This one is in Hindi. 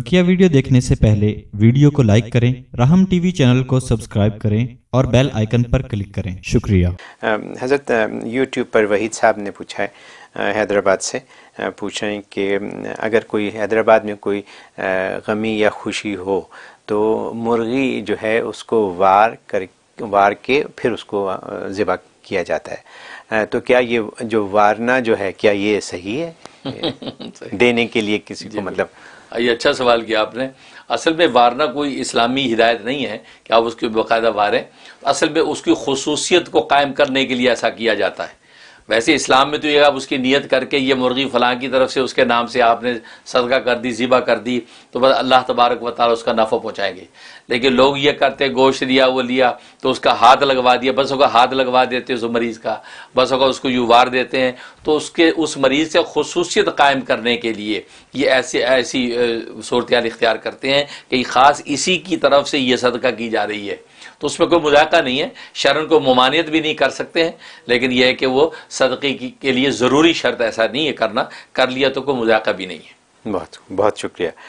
बकिया वीडियो देखने से पहले वीडियो को लाइक करें राहम टीवी चैनल को सब्सक्राइब करें और बेल आइकन पर क्लिक करें शुक्रिया हज़रत यूट्यूब पर वहीद साहब ने पूछा है हैदराबाद से पूछ रहे हैं कि अगर कोई हैदराबाद में कोई गमी या खुशी हो तो मुर्गी जो है उसको वार कर वार के फिर उसको ज़िबा किया जाता है तो क्या ये जो वारना जो है क्या ये सही है सही। देने के लिए किसी को मतलब ये अच्छा सवाल किया आपने असल में वारना कोई इस्लामी हिदायत नहीं है कि आप उसकी बाकायदा वारें असल में उसकी खसूसियत को कायम करने के लिए ऐसा किया जाता है वैसे इस्लाम में तो ये आप उसकी नीयत करके ये मुर्गी फलां की तरफ से उसके नाम से आपने सदका कर दी ज़िबा कर दी तो बस अल्लाह तबारक व उसका नफ़ा पहुँचाएंगे लेकिन लोग ये करते गोश्त लिया वो लिया तो उसका हाथ लगवा दिया बस होगा हाथ लगवा देते उस मरीज़ का बस होगा उसको यू वार देते हैं तो उसके उस मरीज़ से खसूसियत कायम करने के लिए ये ऐसे ऐसी सूरत इख्तियार करते हैं कि ख़ास इसी की तरफ से ये सदका की जा रही है तो उसमें कोई मुजाहका नहीं है शरण को ममानियत भी नहीं कर सकते हैं लेकिन यह है कि वो सदक़े की के लिए ज़रूरी शर्त ऐसा नहीं है करना कर लिया तो कोई मजाका भी नहीं है बहुत बहुत शुक्रिया